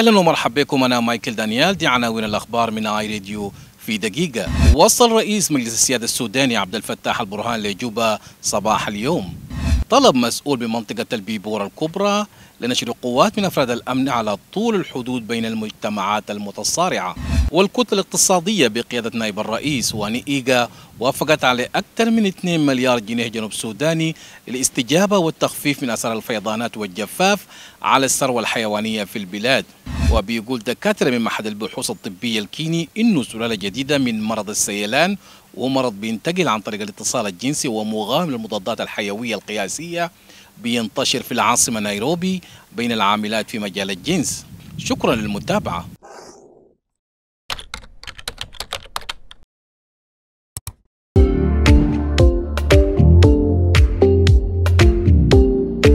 اهلا ومرحبا بكم انا مايكل دانيال دي عناوين الاخبار من اي ريديو في دقيقة وصل رئيس مجلس السيادة السوداني عبد الفتاح البرهان لجوبا صباح اليوم طلب مسؤول بمنطقة البيبور الكبرى لنشر قوات من أفراد الأمن على طول الحدود بين المجتمعات المتصارعة والكتلة الاقتصادية بقيادة نائب الرئيس واني ايجا وافقت على أكثر من 2 مليار جنيه جنوب سوداني للاستجابة والتخفيف من اثار الفيضانات والجفاف على الثروة الحيوانية في البلاد وبيقول دكاترة من معهد البحوث الطبية الكيني إنه سلالة جديدة من مرض السيلان ومرض بينتقل عن طريق الاتصال الجنسي ومغامر المضادات الحيوية القياسية بينتشر في العاصمة نيروبي بين العاملات في مجال الجنس شكرا للمتابعة